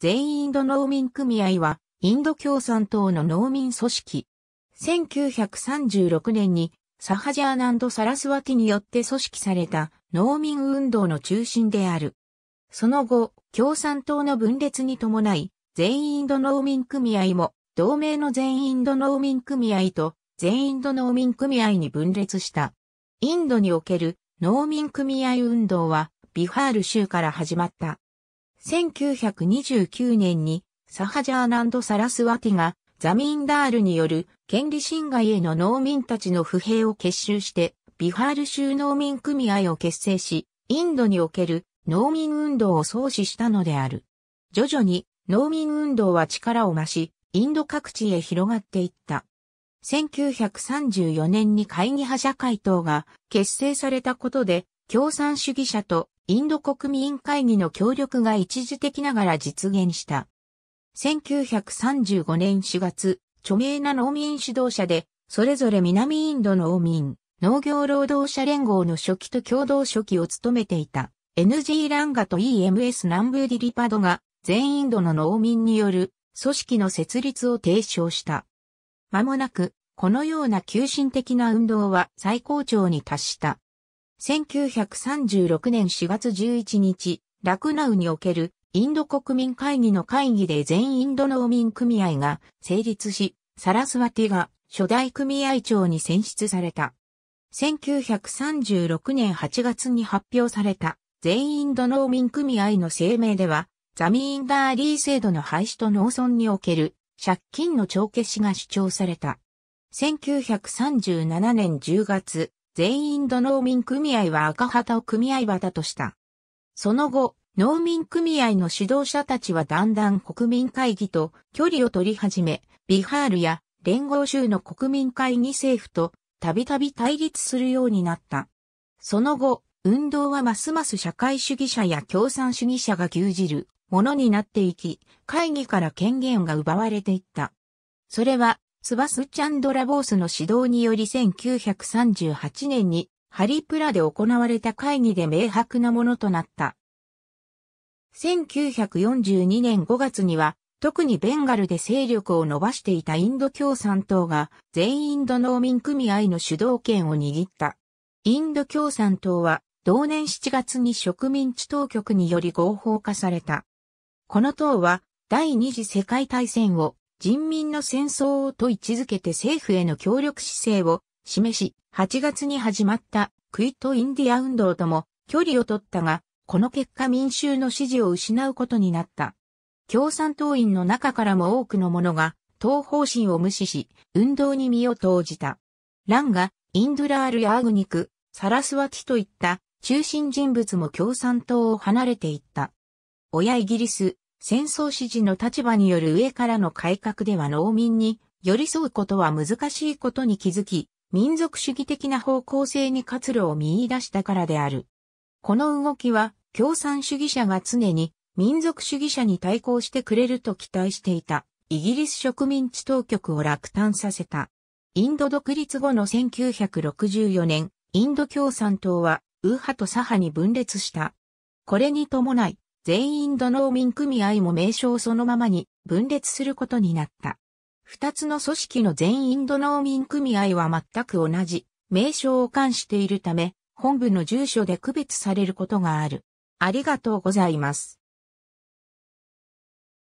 全インド農民組合は、インド共産党の農民組織。1936年に、サハジャーナンド・サラスワティによって組織された農民運動の中心である。その後、共産党の分裂に伴い、全インド農民組合も、同盟の全インド農民組合と全インド農民組合に分裂した。インドにおける農民組合運動は、ビハール州から始まった。1929年にサハジャーナンド・サラスワティがザミンダールによる権利侵害への農民たちの不平を結集してビハール州農民組合を結成し、インドにおける農民運動を創始したのである。徐々に農民運動は力を増し、インド各地へ広がっていった。1934年に会議派社会党が結成されたことで、共産主義者とインド国民会議の協力が一時的ながら実現した。1935年4月、著名な農民指導者で、それぞれ南インド農民、農業労働者連合の初期と共同初期を務めていた、NG ランガと EMS 南部ディリパドが、全インドの農民による組織の設立を提唱した。間もなく、このような急進的な運動は最高潮に達した。1936年4月11日、ラクナウにおけるインド国民会議の会議で全インド農民組合が成立し、サラスワティが初代組合長に選出された。1936年8月に発表された全インド農民組合の声明では、ザミーンダーリー制度の廃止と農村における借金の帳消しが主張された。1937年10月、全員土農民組合は赤旗を組合旗とした。その後、農民組合の指導者たちはだんだん国民会議と距離を取り始め、ビハールや連合州の国民会議政府とたびたび対立するようになった。その後、運動はますます社会主義者や共産主義者が牛耳るものになっていき、会議から権限が奪われていった。それはスバスチャンドラボースの指導により1938年にハリプラで行われた会議で明白なものとなった。1942年5月には、特にベンガルで勢力を伸ばしていたインド共産党が全インド農民組合の主導権を握った。インド共産党は同年7月に植民地当局により合法化された。この党は第二次世界大戦を人民の戦争をと位置づけて政府への協力姿勢を示し、8月に始まったクイットインディア運動とも距離を取ったが、この結果民衆の支持を失うことになった。共産党員の中からも多くの者が党方針を無視し、運動に身を投じた。ランがインドゥラールヤーグニク、サラスワティといった中心人物も共産党を離れていった。親イギリス、戦争支持の立場による上からの改革では農民に寄り添うことは難しいことに気づき、民族主義的な方向性に活路を見出したからである。この動きは共産主義者が常に民族主義者に対抗してくれると期待していたイギリス植民地当局を落胆させた。インド独立後の1964年、インド共産党は右派と左派に分裂した。これに伴い、全員土農民組合も名称そのままに分裂することになった。二つの組織の全員土農民組合は全く同じ名称を冠しているため、本部の住所で区別されることがある。ありがとうございます。